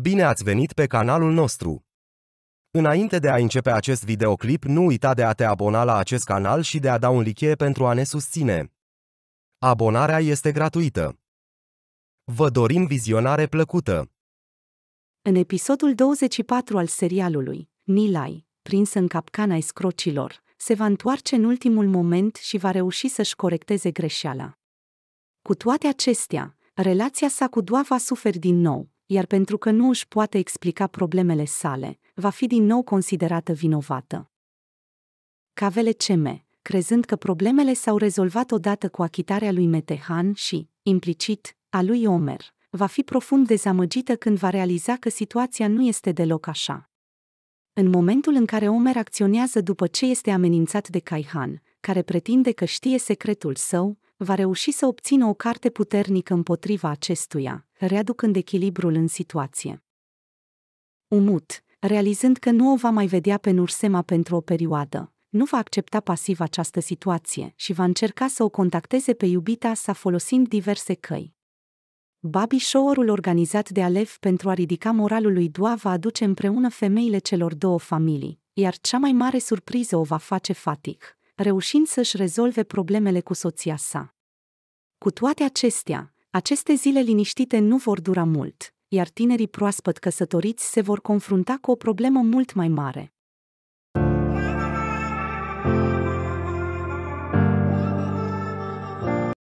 Bine ați venit pe canalul nostru! Înainte de a începe acest videoclip, nu uita de a te abona la acest canal și de a da un like pentru a ne susține. Abonarea este gratuită. Vă dorim vizionare plăcută! În episodul 24 al serialului, Nilai, prins în capcana escrocilor, se va întoarce în ultimul moment și va reuși să-și corecteze greșeala. Cu toate acestea, relația sa cu Doa va suferi din nou, iar pentru că nu își poate explica problemele sale, va fi din nou considerată vinovată. Cavele CM, crezând că problemele s-au rezolvat odată cu achitarea lui Metehan și, implicit, a lui Omer, va fi profund dezamăgită când va realiza că situația nu este deloc așa. În momentul în care Omer acționează după ce este amenințat de Caihan, care pretinde că știe secretul său, va reuși să obțină o carte puternică împotriva acestuia, readucând echilibrul în situație. Umut, realizând că nu o va mai vedea pe Nursema pentru o perioadă, nu va accepta pasiv această situație și va încerca să o contacteze pe iubita sa folosind diverse căi. Babi show-ul organizat de Alef pentru a ridica moralul lui Dua va aduce împreună femeile celor două familii, iar cea mai mare surpriză o va face Fatic, reușind să-și rezolve problemele cu soția sa. Cu toate acestea, aceste zile liniștite nu vor dura mult, iar tinerii proaspăt căsătoriți se vor confrunta cu o problemă mult mai mare,